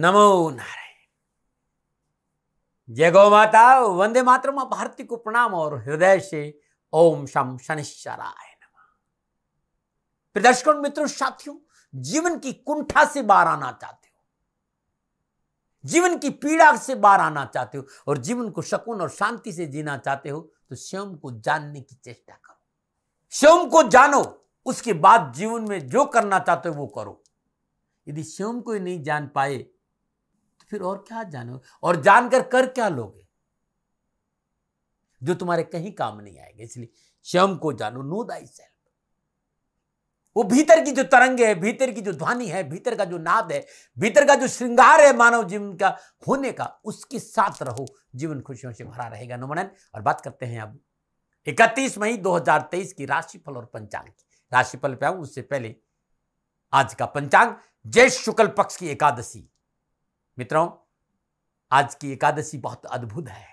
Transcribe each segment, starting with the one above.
नमो नारायण जय गौ माता वंदे मातरम भारती को प्रणाम और हृदय से ओम शम शनिश्चराय प्रदर्शकों मित्रों साथियों जीवन की कुंठा से बाहर आना चाहते हो जीवन की पीड़ा से बाहर आना चाहते हो और जीवन को शकुन और शांति से जीना चाहते हो तो स्वयं को जानने की चेष्टा करो स्वयं को जानो उसके बाद जीवन में जो करना चाहते हो वो करो यदि स्वयं को ही नहीं जान पाए फिर और क्या जानोगे और जानकर कर क्या लोगे जो तुम्हारे कहीं काम नहीं आएगा इसलिए शम को जानो नो दाई सेल्फ वो भीतर की जो तरंग है भीतर की जो ध्वनि है भीतर का जो नाद है भीतर का जो श्रृंगार है मानव जीवन का होने का उसके साथ रहो जीवन खुशियों से भरा रहेगा नमनन और बात करते हैं अब इकतीस मई 2023 की राशिफल और पंचांग की राशिफल पे आऊं उससे पहले आज का पंचांग जय शुक्ल पक्ष की एकादशी मित्रों आज की एकादशी बहुत अद्भुत है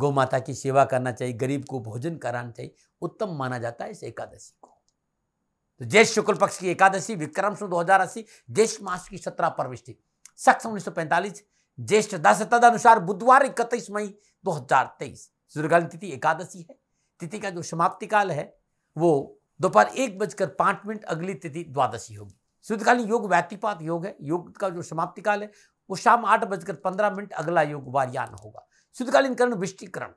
गौ माता की सेवा करना चाहिए गरीब को भोजन कराना चाहिए उत्तम माना जाता है इस एकादशी को तो ज्येष्ठ शुक्ल पक्ष की एकादशी विक्रम सु दो हजार अस्सी ज्येष्ठ मास की सत्रह प्रविष्टि सख्त उन्नीस सौ पैंतालीस ज्येष्ठ दस तद अनुसार बुधवार इकतीस मई दो हजार तेईस सूर्यकाल तिथि एकादशी है तिथि का जो समाप्ति काल है वो दोपहर एक बजकर पांच मिनट अगली तिथि द्वादशी होगी शुद्धकालीन योग व्यातिपात योग है योग का जो समाप्ति काल है वो शाम आठ बजकर पंद्रह मिनट अगला योग वार्यान होगा शुद्धकालीन करण विष्टिकरण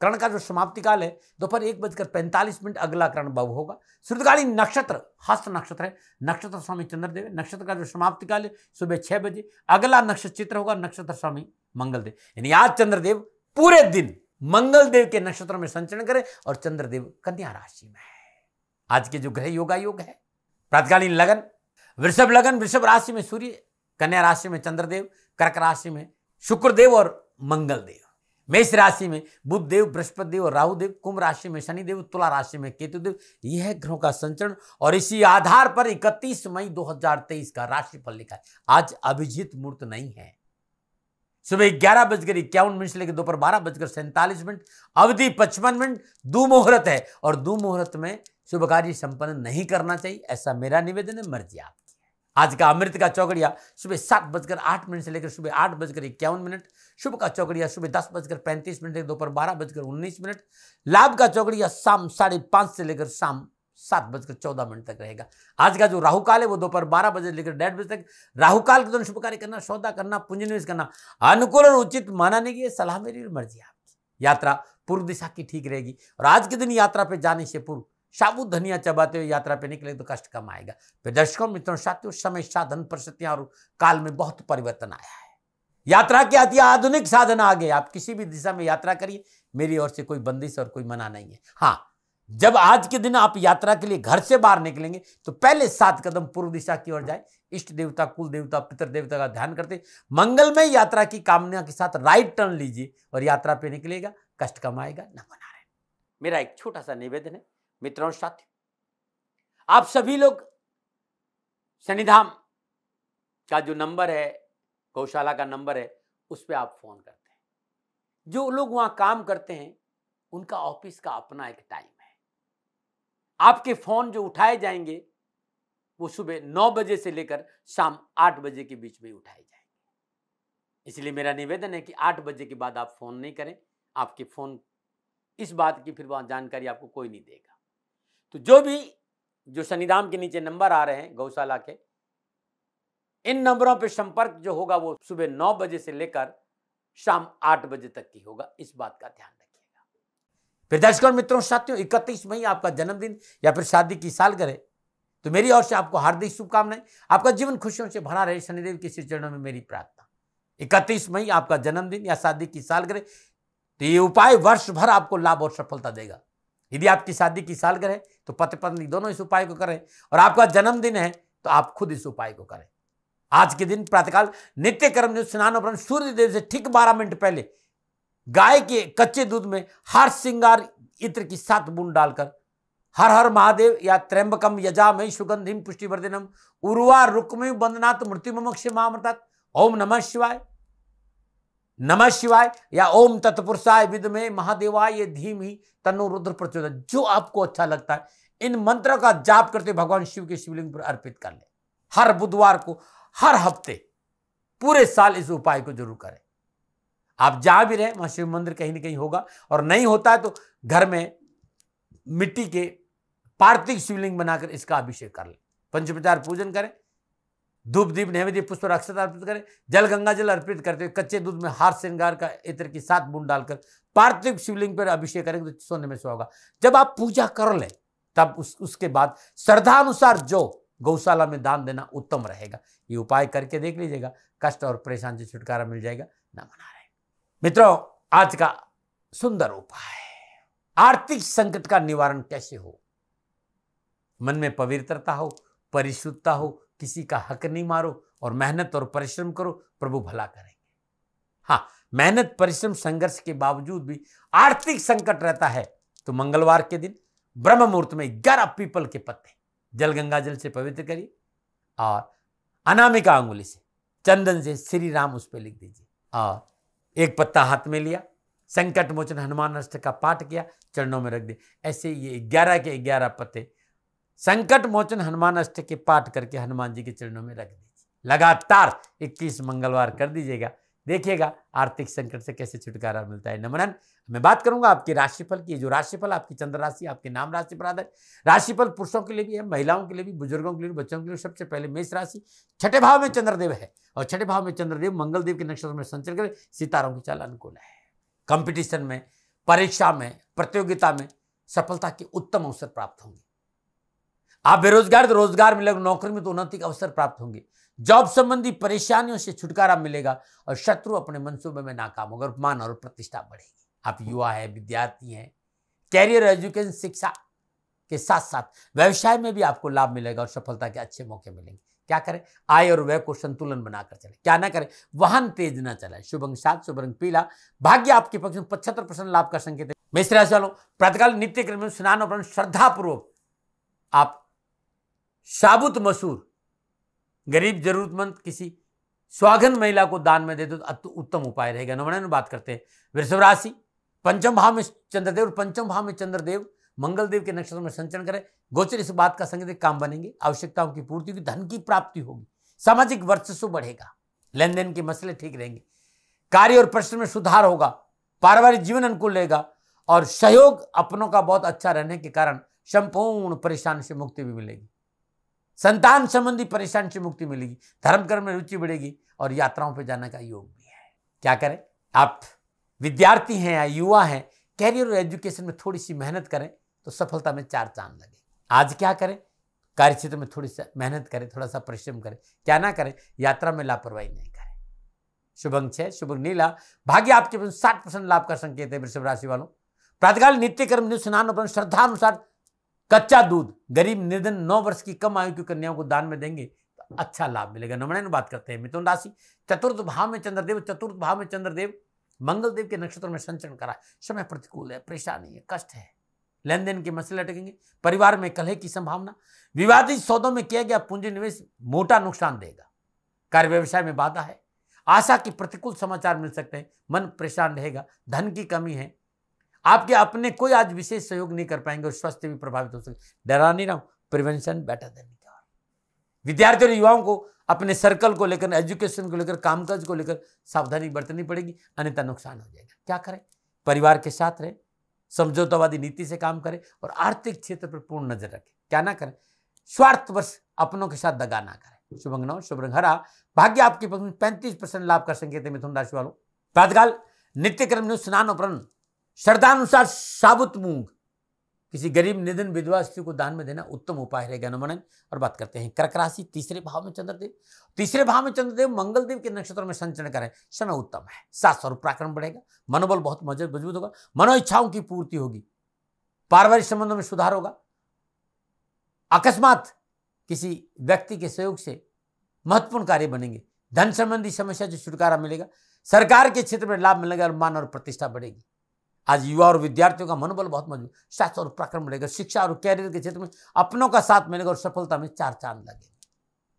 कर्ण का जो समाप्ति काल है दोपहर एक बजकर पैंतालीस मिनट अगला कर्ण भव होगा शुद्धकालीन नक्षत्र हस्त नक्षत्र है नक्षत्र स्वामी चंद्रदेव है नक्षत्र का जो समाप्ति काल है सुबह छह बजे अगला नक्षत्र चित्र होगा नक्षत्र स्वामी मंगलदेव यानी आज चंद्रदेव पूरे दिन मंगलदेव के नक्षत्र में संचरण करें और चंद्रदेव कन्या राशि में है आज के जो ग्रह योगा योग है प्रातकालीन लगन वृषभ लगन वृषभ राशि में सूर्य कन्या राशि में चंद्रदेव कर्क राशि में शुक्रदेव और मंगलदेव मेष राशि में बुद्ध देव बृहस्पति देव और राहुदेव कुंभ राशि में शनिदेव तुला राशि में केतुदेव यह है ग्रहों का संचरण और इसी आधार पर 31 मई 2023 का राशिफल लिखा है आज अभिजीत मूर्त नहीं है सुबह ग्यारह बजकर इक्यावन मिनट से लेकर दोपहर बारह बजकर सैंतालीस मिनट अवधि पचपन मिनट दो मुहूर्त है और दो मुहूर्त में शुभ कार्य संपन्न नहीं करना चाहिए ऐसा मेरा निवेदन है मर्जी आपकी आज का अमृत का चौकड़िया सुबह सात बजकर आठ मिनट से लेकर सुबह आठ बजकर इक्यावन मिनट शुभ का चौकड़िया सुबह दस बजकर पैंतीस मिनट दोपहर बारह बजकर उन्नीस मिनट लाभ का चौकड़िया शाम साढ़े पाँच से लेकर शाम सात बजकर चौदह मिनट तक रहेगा आज का जो राहु काल है वो दोपहर बारह बजे लेकर डेढ़ बजे तक राहु काल के दिन शुभ कार्य करना सौदा करना पूंजी निवेश करना अनुकूल और उचित माना नहीं गया सलाह मेरी मर्जी आपकी यात्रा पूर्व दिशा की ठीक रहेगी और आज के दिन यात्रा पे जाने से पूर्व साबुत धनिया चबाते हुए यात्रा पे निकले तो कष्ट कम आएगा फिर दर्शकों मित्रों साथियों समय साधन परिस्थितियां और काल में बहुत परिवर्तन आया है यात्रा के अति आधुनिक साधन आ गए आप किसी भी दिशा में यात्रा करिए मेरी ओर से कोई बंदिश और कोई मना नहीं है हाँ जब आज के दिन आप यात्रा के लिए घर से बाहर निकलेंगे तो पहले सात कदम पूर्व दिशा की ओर जाए इष्ट देवता कुल देवता पितर देवता का ध्यान करते मंगलमय यात्रा की कामना के साथ राइट टर्न लीजिए और यात्रा पे निकलेगा कष्ट कमाएगा न बना रहे मेरा एक छोटा सा निवेदन है मित्रों साथियों आप सभी लोग शनिधाम का जो नंबर है गौशाला का नंबर है उस पर आप फोन करते हैं जो लोग वहां काम करते हैं उनका ऑफिस का अपना एक टाइम आपके फ़ोन जो उठाए जाएंगे वो सुबह नौ बजे से लेकर शाम आठ बजे के बीच में उठाए जाएंगे इसलिए मेरा निवेदन है कि आठ बजे के बाद आप फ़ोन नहीं करें आपके फ़ोन इस बात की फिर वहाँ जानकारी आपको कोई नहीं देगा तो जो भी जो शनिधाम के नीचे नंबर आ रहे हैं गौशाला के इन नंबरों पर संपर्क जो होगा वो सुबह नौ बजे से लेकर शाम आठ बजे तक की होगा इस बात का ध्यान रखें फिर दर्शकों मित्रों साथियों इकतीस मई आपका जन्मदिन या फिर शादी की साल करे तो मेरी ओर से आपको हार्दिक शुभकामनाएं आपका जीवन खुशियों से भरा रहे शनिदेव के श्री चरणों में मेरी प्रार्थना इकतीस मई आपका जन्मदिन या शादी की साल करे तो ये उपाय वर्ष भर आपको लाभ और सफलता देगा यदि आपकी शादी की साल करे तो पति पत्नी दोनों इस उपाय को करें और आपका जन्मदिन है तो आप खुद इस उपाय को करें आज के दिन प्रातःकाल नित्य कर्म जो स्नान उपरण सूर्य देव से ठीक बारह मिनट पहले गाय के कच्चे दूध में हर श्रृंगार इत्र की सात बूंद डालकर हर हर महादेव या त्र्यंबकम यजामय सुगंधिम पुष्टिवर्धनम उर्वा रुक्मय बंदनाथ मृत्यु महामृतात ओम नमः शिवाय नमः शिवाय या ओम तत्पुरुषाय में महादेवाय ये धीम ही तनु रुद्र प्रचोदन जो आपको अच्छा लगता है इन मंत्र का जाप करते भगवान शिव के शिवलिंग पर अर्पित कर ले हर बुधवार को हर हफ्ते पूरे साल इस उपाय को जरूर करें आप जहाँ भी रहे वहाँ शिव मंदिर कहीं ना कहीं होगा और नहीं होता है तो घर में मिट्टी के पार्थिव शिवलिंग बनाकर इसका अभिषेक कर लें प्रचार पूजन करें धूप दीप नैवेद्य पुष्प अक्षत अर्पित करें जल गंगा जल अर्पित करते हुए कच्चे दूध में हार श्रृंगार का इत्र की सात बूंद डालकर पार्थिव शिवलिंग पर अभिषेक करेंगे तो सोने में सुहागा जब आप पूजा कर लें तब उस उसके बाद श्रद्धा अनुसार जो गौशाला में दान देना उत्तम रहेगा ये उपाय करके देख लीजिएगा कष्ट और परेशान से छुटकारा मिल जाएगा ना मना मित्रों आज का सुंदर उपाय आर्थिक संकट का निवारण कैसे हो मन में पवित्रता हो परिशुद्धता हो किसी का हक नहीं मारो और मेहनत और परिश्रम करो प्रभु भला करेंगे हाँ मेहनत परिश्रम संघर्ष के बावजूद भी आर्थिक संकट रहता है तो मंगलवार के दिन ब्रह्म मुहूर्त में ग्यारह पीपल के पत्ते जल गंगा जल से पवित्र करिए और अनामिका अंगुली से चंदन से श्री राम उस पर लिख दीजिए और एक पत्ता हाथ में लिया संकट मोचन हनुमान अष्ट का पाठ किया चरणों में रख दिया ऐसे ये ग्यारह के ग्यारह पत्ते संकट मोचन हनुमान अष्ट के पाठ करके हनुमान जी के चरणों में रख दीजिए लगातार 21 मंगलवार कर दीजिएगा देखिएगा आर्थिक संकट से कैसे छुटकारा मिलता है नमनन तो मैं बात करूंगा आपके राशिफल की जो राशिफल आपकी चंद्र राशि आपके नाम राशि पर आधारित राशिफल पुरुषों के लिए भी है महिलाओं के लिए भी बुजुर्गों के लिए भी बच्चों के लिए सबसे पहले मेष राशि छठे भाव में चंद्रदेव है और छठे भाव में चंद्रदेव मंगलदेव के नक्षत्र में संचर कर सितारों की चाल अनुकूल है कंपटीशन में परीक्षा में प्रतियोगिता में सफलता के उत्तम अवसर प्राप्त होंगे आप बेरोजगार तो रोजगार मिलेगा नौकरी में तो उन्नति के अवसर प्राप्त होंगे जॉब संबंधी परेशानियों से छुटकारा मिलेगा और शत्रु अपने मनसूबे में नाकाम होगा मान और प्रतिष्ठा बढ़ेगी आप युवा हैं विद्यार्थी हैं कैरियर एजुकेशन शिक्षा के साथ साथ व्यवसाय में भी आपको लाभ मिलेगा और सफलता के अच्छे मौके मिलेंगे क्या करें आय और व्यय को संतुलन बनाकर चले क्या ना करें वाहन तेज ना चलाए शुभ अंग सात शुभ रंग पीला भाग्य आपके पक्ष में पचहत्तर परसेंट लाभ का संकेत है मेष राशि वालों प्रातकाल नित्य क्रम में स्नान और श्रद्धापूर्वक आप साबुत मसूर गरीब जरूरतमंद किसी स्वागन महिला को दान में दे दो तो उत्तम उपाय रहेगा नमन बात करते हैं वृषभ राशि पंचम भाव में चंद्रदेव और पंचम भाव में चंद्रदेव मंगलदेव के नक्षत्र में संचरण करें गोचर इस बात का संकेत काम बनेंगे आवश्यकताओं की पूर्ति होगी धन की प्राप्ति होगी सामाजिक वर्चस्व बढ़ेगा लेन देन के मसले ठीक रहेंगे कार्य और प्रश्न में सुधार होगा पारिवारिक जीवन अनुकूल रहेगा और सहयोग अपनों का बहुत अच्छा रहने के कारण संपूर्ण परेशान से मुक्ति भी मिलेगी संतान संबंधी परेशानी से मुक्ति मिलेगी धर्म कर्म में रुचि बढ़ेगी और यात्राओं पर जाने का योग भी है क्या करें आप विद्यार्थी हैं या युवा हैं कैरियर और एजुकेशन में थोड़ी सी मेहनत करें तो सफलता में चार चांद लगे आज क्या करें कार्यक्षेत्र में थोड़ी सी मेहनत करें थोड़ा सा परिश्रम करें क्या ना करें यात्रा में लापरवाही नहीं करें शुभंग छः शुभंग नीला भाग्य आपके पास साठ परसेंट लाभ का संकेत है वृषभ राशि वालों प्रातकाल नित्य कर्म न्यू स्नान श्रद्धा श्रद्धानुसार कच्चा दूध गरीब निर्धन नौ वर्ष की कम आयु की कन्याओं को दान में देंगे तो अच्छा लाभ मिलेगा नमन बात करते हैं मिथुन राशि चतुर्थ भाव में चंद्रदेव चतुर्थ भाव में चंद्रदेव मंगलदेव के नक्षत्र में संचरण करा समय प्रतिकूल है परेशानी है कष्ट है लेन देन के मसले अटकेंगे परिवार में कलह की संभावना विवादित सौदों में किया गया पूंजी निवेश मोटा नुकसान देगा कार्य व्यवसाय में बाधा है आशा के प्रतिकूल समाचार मिल सकते हैं मन परेशान रहेगा धन की कमी है आपके अपने कोई आज विशेष सहयोग नहीं कर पाएंगे और स्वास्थ्य भी प्रभावित हो सकते डरा नहीं रहा हूं प्रिवेंशन बेटर देन विद्यार्थियों और युवाओं को अपने सर्कल को लेकर एजुकेशन को लेकर कामकाज को लेकर सावधानी बरतनी पड़ेगी अन्यथा तो नुकसान हो जाएगा क्या करें परिवार के साथ रहें समझौतावादी नीति से काम करें और आर्थिक क्षेत्र पर पूर्ण नजर रखें क्या ना करें स्वार्थवश अपनों के साथ दगा ना करें शुभ नौ शुभ रंग हरा भाग्य आपके पक्ष में पैंतीस परसेंट लाभ का संकेत है मिथुन राशि वालों प्रातकाल नित्य कर्म स्नान उपरण श्रद्धानुसार साबुत मूंग किसी गरीब निधन विधवा स्त्री को दान में देना उत्तम उपाय रहेगा नमनन और बात करते हैं कर्क राशि तीसरे भाव में चंद्रदेव तीसरे भाव में चंद्रदेव मंगलदेव के नक्षत्र में संचरण करें समय उत्तम है सात स्वरूप पराक्रम बढ़ेगा मनोबल बहुत मजबूत होगा मनोइच्छाओं की पूर्ति होगी पारिवारिक संबंधों में सुधार होगा अकस्मात किसी व्यक्ति के सहयोग से महत्वपूर्ण कार्य बनेंगे धन संबंधी समस्या से छुटकारा मिलेगा सरकार के क्षेत्र में लाभ मिलेगा और मान और प्रतिष्ठा बढ़ेगी आज युवा और विद्यार्थियों का मनोबल बहुत मजबूत शास्त्र और प्रक्रम बढ़ेगा शिक्षा और कैरियर के क्षेत्र में अपनों का साथ मिलेगा और सफलता में चार चांद लगे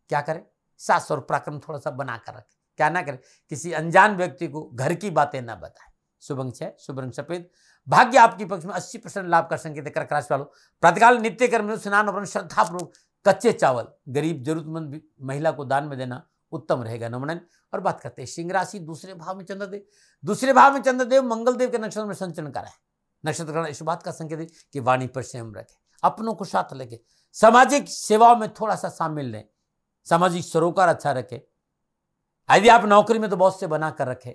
क्या करें शास्त्र और प्राक्रम थोड़ा सा बना कर रखें क्या ना करें किसी अनजान व्यक्ति को घर की बातें ना बताएं शुभ अंश है शुभ रंग सफेद भाग्य आपके पक्ष में अस्सी परसेंट लाभ का संकेत कर्क राशि वालों प्रतिकाल नित्य कर्म स्नान और श्रद्धापूर्वक कच्चे चावल गरीब जरूरतमंद महिला को दान में देना उत्तम रहेगा नमनन और बात करते हैं सिंह राशि दूसरे भाव में चंद्रदेव दूसरे भाव में चंद्रदेव मंगलदेव के नक्षत्र में संचरण करा है नक्षत्र ग्रहण इस बात का संकेत है कि वाणी पर संयम रखें अपनों को साथ लेके सामाजिक सेवाओं में थोड़ा सा शामिल रहें सामाजिक सरोकार अच्छा रखें यदि आप नौकरी में तो बहुत से बना कर रखें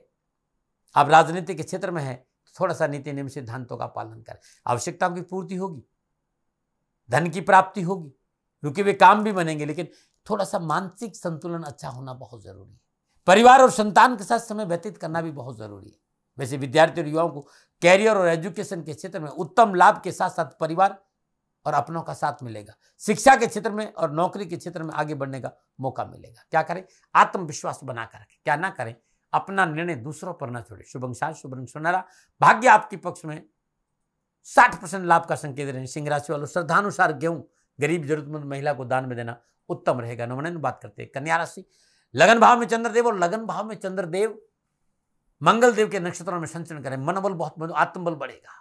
आप राजनीति के क्षेत्र में हैं तो थोड़ा सा नीति नियम सिद्धांतों का पालन करें आवश्यकताओं की पूर्ति होगी धन की प्राप्ति होगी रुके हुए काम भी बनेंगे लेकिन थोड़ा सा मानसिक संतुलन अच्छा होना बहुत ज़रूरी है परिवार और संतान के साथ समय व्यतीत करना भी बहुत ज़रूरी है वैसे विद्यार्थी और युवाओं को कैरियर और एजुकेशन के क्षेत्र में उत्तम लाभ के साथ साथ परिवार और अपनों का साथ मिलेगा शिक्षा के क्षेत्र में और नौकरी के क्षेत्र में आगे बढ़ने का मौका मिलेगा क्या करें आत्मविश्वास बनाकर रखें क्या ना करें अपना निर्णय दूसरों पर न छोड़े शुभंग शुभ शुभंग सुनारा भाग्य आपके पक्ष में साठ परसेंट लाभ का संकेत रहे सिंह राशि वालों श्रद्धानुसार गेहूं गरीब जरूरतमंद महिला को दान में देना उत्तम रहेगा नवनयन बात करते हैं कन्या राशि लगन भाव में चंद्रदेव और लगन भाव में चंद्रदेव मंगल देव के नक्षत्रों में संचरण करें मनोबल बहुत आत्मबल बढ़ेगा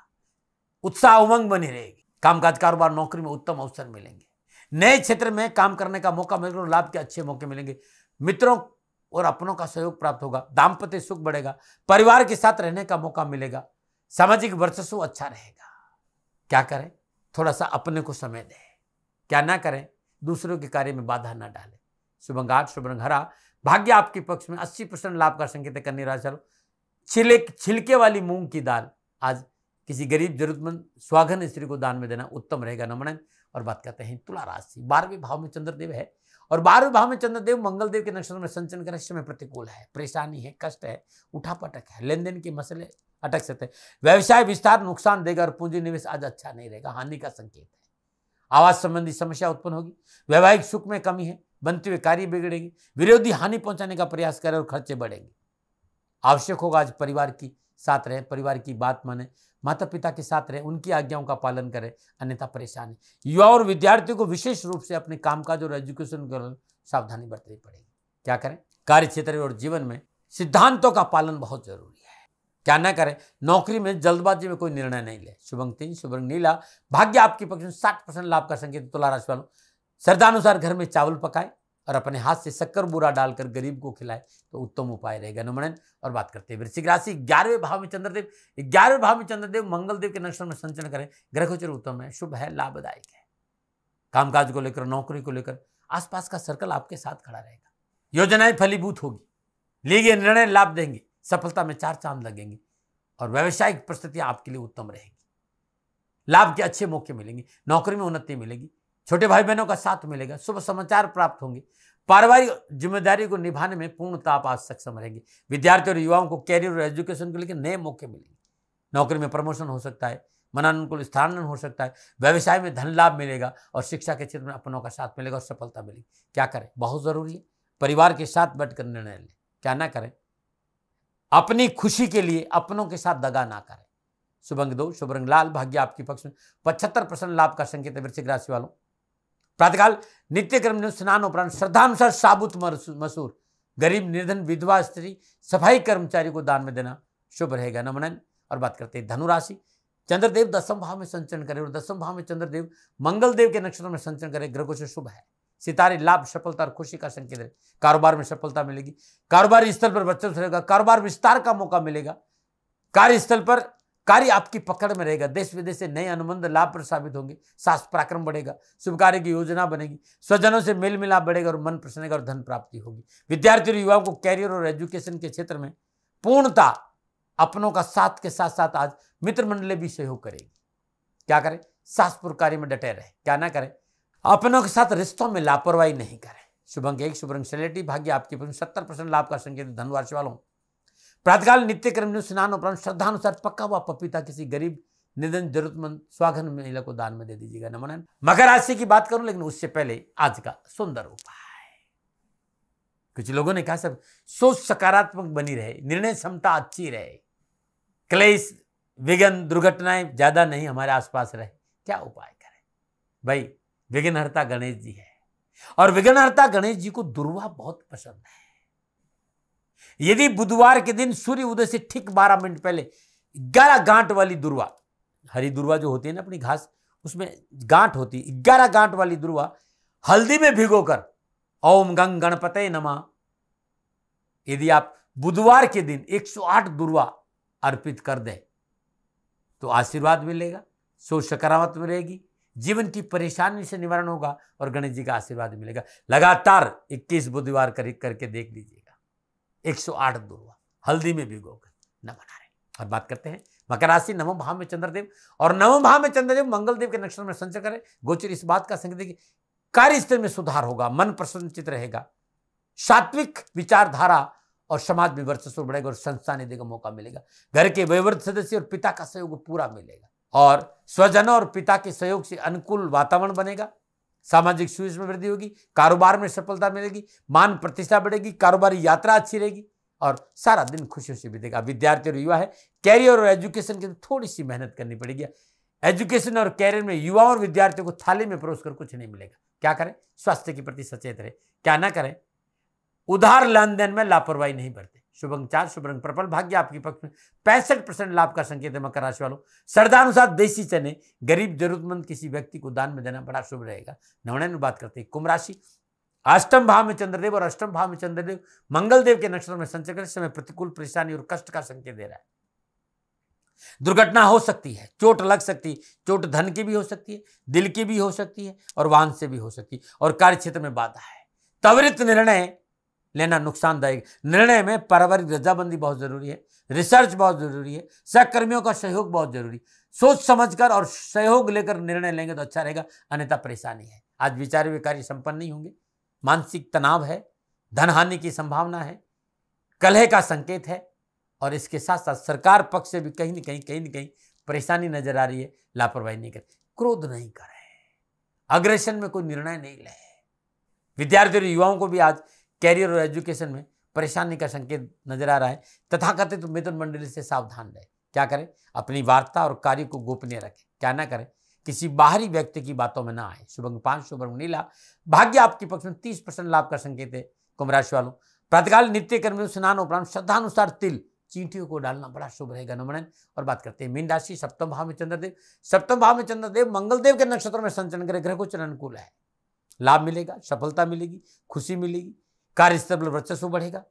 उत्साह उमंग बनी रहेगी कामकाज कारोबार नौकरी में उत्तम अवसर मिलेंगे नए क्षेत्र में काम करने का मौका मिलेगा लाभ के अच्छे मौके मिलेंगे मित्रों और अपनों का सहयोग प्राप्त होगा दाम्पत्य सुख बढ़ेगा परिवार के साथ रहने का मौका मिलेगा सामाजिक वर्चस्व अच्छा रहेगा क्या करें थोड़ा सा अपने को समय दें क्या ना करें दूसरों के कार्य में बाधा ना डालें शुभंगाट शुभ हरा भाग्य आपके पक्ष में अस्सी परसेंट लाभ का संकेत है कन्या राशि छिले छिलके वाली मूंग की दाल आज किसी गरीब जरूरतमंद स्वागन स्त्री को दान में देना उत्तम रहेगा नमन और बात करते हैं तुला राशि बारहवें भाव में चंद्रदेव है और बारहवें भाव में चंद्रदेव मंगलदेव के नक्षत्र में संचन का समय प्रतिकूल है परेशानी है कष्ट है उठापटक है लेन देन के मसले अटक सकते हैं व्यवसाय विस्तार नुकसान देगा और पूंजी निवेश आज अच्छा नहीं रहेगा हानि का संकेत है आवास संबंधी समस्या उत्पन्न होगी वैवाहिक सुख में कमी है बनते हुए कार्य बिगड़ेंगे विरोधी हानि पहुंचाने का प्रयास करें और खर्चे बढ़ेंगे आवश्यक होगा आज परिवार की साथ रहें परिवार की बात माने माता पिता के साथ रहें उनकी आज्ञाओं का पालन करें अन्यथा परेशानी युवा और विद्यार्थियों को विशेष रूप से अपने कामकाज और एजुकेशन के सावधानी बरतनी पड़ेगी क्या करें कार्य क्षेत्र और जीवन में सिद्धांतों का पालन बहुत जरूरी क्या ना करें नौकरी में जल्दबाजी में कोई निर्णय नहीं ले शुभंग तीन शुभंग नीला भाग्य आपके पक्ष में साठ परसेंट लाभ का संकेत तुला तो राशि वालों श्रद्धानुसार घर में चावल पकाए और अपने हाथ से शक्कर बुरा डालकर गरीब को खिलाए तो उत्तम उपाय रहेगा नमणन और बात करते हैं वृश्चिक राशि ग्यारहवें भाव में चंद्रदेव ग्यारहवें भाव में चंद्रदेव मंगलदेव के नक्षत्र में संचरण करें ग्रह गोचर उत्तम है शुभ है लाभदायक है कामकाज को लेकर नौकरी को लेकर आसपास का सर्कल आपके साथ खड़ा रहेगा योजनाएं फलीभूत होगी लिए गए निर्णय लाभ देंगे सफलता में चार चांद लगेंगे और व्यवसायिक परिस्थितियां आपके लिए उत्तम रहेगी लाभ के अच्छे मौके मिलेंगे नौकरी में उन्नति मिलेगी छोटे भाई बहनों का साथ मिलेगा शुभ समाचार प्राप्त होंगे पारिवारिक जिम्मेदारी को निभाने में पूर्णता आप आज सक्षम रहेंगे विद्यार्थी और युवाओं को कैरियर और एजुकेशन के लिए नए मौके मिलेंगे नौकरी में प्रमोशन हो सकता है मनानुकूल स्थानन हो सकता है व्यवसाय में धन लाभ मिलेगा और शिक्षा के क्षेत्र में अपनों का साथ मिलेगा और सफलता मिलेगी क्या करें बहुत ज़रूरी है परिवार के साथ बैठकर निर्णय लें क्या ना करें अपनी खुशी के लिए अपनों के साथ दगा ना करें शुभंग दो शुभ रंग लाल भाग्य आपके पक्ष में पचहत्तर परसेंट लाभ का संकेत है वृश्चिक राशि वालों प्रातकाल क्रम स्नान उपरांत श्रद्धानुसार साबुत मसूर गरीब निर्धन विधवा स्त्री सफाई कर्मचारी को दान में देना शुभ रहेगा नमनन और बात करते हैं धनुराशि चंद्रदेव दसम भाव में संचरण करें और दसम भाव में चंद्रदेव मंगलदेव के नक्षत्र में संचरण करें ग्रह से शुभ है सितारे लाभ सफलता और खुशी का संकेत है कारोबार में सफलता मिलेगी कारोबारी स्थल पर बच्चों रहेगा कारोबार विस्तार का मौका मिलेगा कार्यस्थल पर कार्य आपकी पकड़ में रहेगा देश विदेश से नए अनुबंध लाभ पर साबित होंगे सास पराक्रम बढ़ेगा शुभ कार्य की योजना बनेगी स्वजनों से मेल मिलाप बढ़ेगा और मन प्रसन्न और धन प्राप्ति होगी विद्यार्थी और युवाओं को कैरियर और एजुकेशन के क्षेत्र में पूर्णता अपनों का साथ के साथ साथ आज मित्र मंडले भी सहयोग करेगी क्या करें सास कार्य में डटे रहे क्या ना करें अपनों के साथ रिश्तों में लापरवाही नहीं करें शुभ अंक एक शुभ सेलेटी भाग्य आपके सत्तर परसेंट लाभ का संकेत धनु राशि वालों प्रातकाल नित्य कर्म स्नान उपरांत श्रद्धानुसार पक्का हुआ पपीता किसी गरीब निधन जरूरतमंद स्वागन महिला को दान में दे दीजिएगा नमन मकर राशि की बात करूं लेकिन उससे पहले आज का सुंदर उपाय कुछ लोगों ने कहा सब सोच सकारात्मक बनी रहे निर्णय क्षमता अच्छी रहे क्लेश विघन दुर्घटनाएं ज्यादा नहीं हमारे आसपास रहे क्या उपाय करें भाई विघ्नहर्ता गणेश जी है और विघ्नहर्ता गणेश जी को दुर्वा बहुत पसंद है यदि बुधवार के दिन सूर्य उदय से ठीक बारह मिनट पहले ग्यारह गांठ वाली दुर्वा हरी दुर्वा जो होती है ना अपनी घास उसमें गांठ होती ग्यारह गांठ वाली दुर्वा हल्दी में भिगोकर ओम गंग गणपत नमा यदि आप बुधवार के दिन 108 दुर्वा अर्पित कर दें तो आशीर्वाद मिलेगा सो सकारात्मक मिलेगी जीवन की परेशानी से निवारण होगा और गणेश जी का आशीर्वाद मिलेगा लगातार 21 बुधवार कर करके देख लीजिएगा 108 दुर्वा हल्दी में भिगो कर न बना रहे और बात करते हैं मकर राशि नवम भाव में चंद्रदेव और नवम भाव में चंद्रदेव मंगलदेव के नक्षत्र में संचय करें गोचर इस बात का संकेत कि कार्यस्थल में सुधार होगा मन प्रसन्नचित रहेगा सात्विक विचारधारा और समाज में वर्चस्व बढ़ेगा और संस्थाने देगा मौका मिलेगा घर के वयवर्थ सदस्य और पिता का सहयोग पूरा मिलेगा और स्वजनों और पिता के सहयोग से अनुकूल वातावरण बनेगा सामाजिक सुविधा में वृद्धि होगी कारोबार में सफलता मिलेगी मान प्रतिष्ठा बढ़ेगी कारोबारी यात्रा अच्छी रहेगी और सारा दिन खुशियों से बीतेगा विद्यार्थी और युवा है कैरियर और एजुकेशन के थोड़ी सी मेहनत करनी पड़ेगी एजुकेशन और कैरियर में युवा और विद्यार्थियों को थाली में परोस कर कुछ नहीं मिलेगा क्या करें स्वास्थ्य के प्रति सचेत रहे क्या ना करें उधार लेन देन में लापरवाही नहीं बरते शुभ चार शुभ रंग भाग्य आपके पक्ष में पैंसठ परसेंट लाभ का संकेत है मकर राशि वालों श्रद्धानुसार देसी चने गरीब जरूरतमंद किसी व्यक्ति को दान में देना बड़ा शुभ रहेगा नवणानु बात करते हैं कुंभ राशि अष्टम भाव में चंद्रदेव और अष्टम भाव में चंद्रदेव मंगलदेव के नक्षत्र में संचरण समय प्रतिकूल परेशानी और कष्ट का संकेत दे रहा है दुर्घटना हो सकती है चोट लग सकती है चोट धन की भी हो सकती है दिल की भी हो सकती है और वाहन से भी हो सकती है और कार्य क्षेत्र में बाधा है त्वरित निर्णय लेना नुकसानदायक निर्णय में पारिवारिक रजाबंदी बहुत ज़रूरी है रिसर्च बहुत ज़रूरी है सहकर्मियों का सहयोग बहुत ज़रूरी सोच समझकर और सहयोग लेकर निर्णय लेंगे तो अच्छा रहेगा अन्यथा परेशानी है आज विचार विकारी संपन्न नहीं होंगे मानसिक तनाव है धन हानि की संभावना है कलह का संकेत है और इसके साथ साथ सरकार पक्ष से भी कहीं ना कहीं कहीं ना कहीं परेशानी नजर आ रही है लापरवाही नहीं करे क्रोध नहीं करे अग्रेशन में कोई निर्णय नहीं ले विद्यार्थियों युवाओं को भी आज कैरियर और एजुकेशन में परेशानी का संकेत नजर आ रहा है तथाकथित मिथुन मंडली से सावधान रहे क्या करें अपनी वार्ता और कार्य को गोपनीय रखें क्या ना करें किसी बाहरी व्यक्ति की बातों में ना आए शुभ पांच शुभ नीला भाग्य आपके पक्ष में तीस परसेंट लाभ का संकेत है कुंभ राशि वालों प्रातकाल नित्य कर्म में स्नान उपरांत श्रद्धानुसार तिल चींटियों को डालना बड़ा शुभ रहेगा नमनन और बात करते हैं मीन राशि सप्तम भाव में चंद्रदेव सप्तम भाव में चंद्रदेव मंगलदेव के नक्षत्र में संचरण करे ग्रह को चरण अनुकूल है लाभ मिलेगा सफलता मिलेगी खुशी मिलेगी कार्यस्थल पर वर्चस्व बढ़ेगा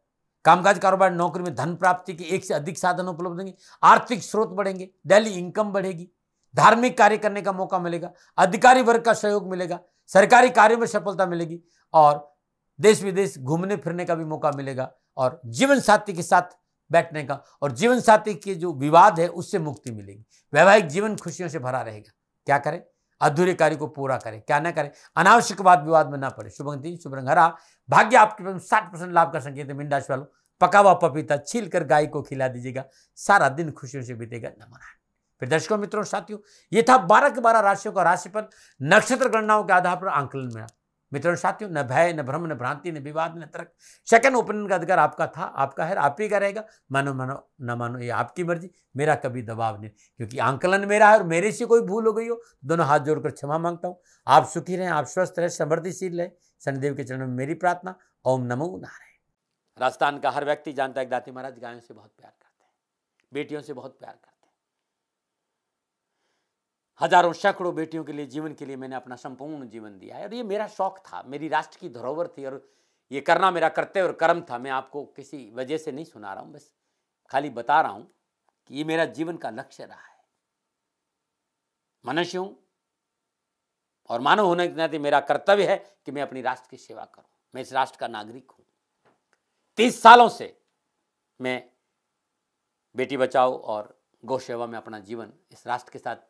कामकाज कारोबार नौकरी में धन प्राप्ति के एक से अधिक साधन उपलब्ध होंगे आर्थिक स्रोत बढ़ेंगे डेली इनकम बढ़ेगी धार्मिक कार्य करने का मौका मिलेगा अधिकारी वर्ग का सहयोग मिलेगा सरकारी कार्यों में सफलता मिलेगी और देश विदेश घूमने फिरने का भी मौका मिलेगा और जीवन साथी के साथ बैठने का और जीवन साथी के जो विवाद है उससे मुक्ति मिलेगी वैवाहिक जीवन खुशियों से भरा रहेगा क्या करें अधूरे कार्य को पूरा करें क्या ना करें अनावश्यक वाद विवाद में ना पड़े शुभंग शुभ रंग हरा भाग्य आपके पास साठ परसेंट लाभ का संकेत है मीन राशि वालों पका हुआ पपीता छील कर गाय को खिला दीजिएगा सारा दिन खुशियों से बीतेगा नमनारायण फिर दर्शकों मित्रों साथियों ये था बारह के बारह राशियों का राशिफल नक्षत्र गणनाओं के आधार पर आंकलन मिला मित्रों साथियों न भय न भ्रम न भ्रांति न विवाद न तर्क सेकंड ओपिनियन का अधिकार आपका था आपका है आप ही का रहेगा मानो मानो न मानो ये आपकी मर्जी मेरा कभी दबाव नहीं क्योंकि आंकलन मेरा है और मेरे से कोई भूल हो गई हो दोनों हाथ जोड़कर क्षमा मांगता हूँ आप सुखी रहें आप स्वस्थ रहें समृद्धिशील रहें शनिदेव के चरण में मेरी प्रार्थना ओम नमो नारायण राजस्थान का हर व्यक्ति जानता है दाती महाराज गायों से बहुत प्यार करते हैं बेटियों से बहुत प्यार करते हैं हजारों सैकड़ों बेटियों के लिए जीवन के लिए मैंने अपना संपूर्ण जीवन दिया है और ये मेरा शौक था मेरी राष्ट्र की धरोहर थी और ये करना मेरा कर्तव्य और कर्म था मैं आपको किसी वजह से नहीं सुना रहा हूँ बस खाली बता रहा हूँ कि ये मेरा जीवन का लक्ष्य रहा है मनुष्य हूँ और मानव होने के नाते मेरा कर्तव्य है कि मैं अपनी राष्ट्र की सेवा करूँ मैं इस राष्ट्र का नागरिक हूँ तीस सालों से मैं बेटी बचाओ और गौ सेवा में अपना जीवन इस राष्ट्र के साथ